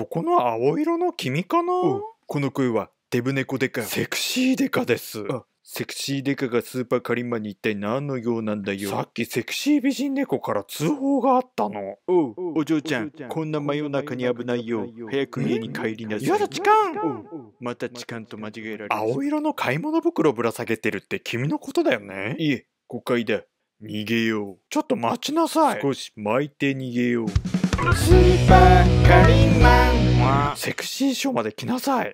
そこの青色の君かなこの声はデブ猫デカセクシーデカですセクシーデカがスーパーカリンマに一体何の用なんだよさっきセクシー美人猫から通報があったのおお嬢ちゃんこんな真夜中に危ないよ早く家に帰りなさいやだ痴漢また痴漢と間違えられ青色の買い物袋ぶら下げてるって君のことだよねいえ誤解だ逃げようちょっと待ちなさい少し巻いて逃げようスーパーカリンセクシーショーまで来なさい。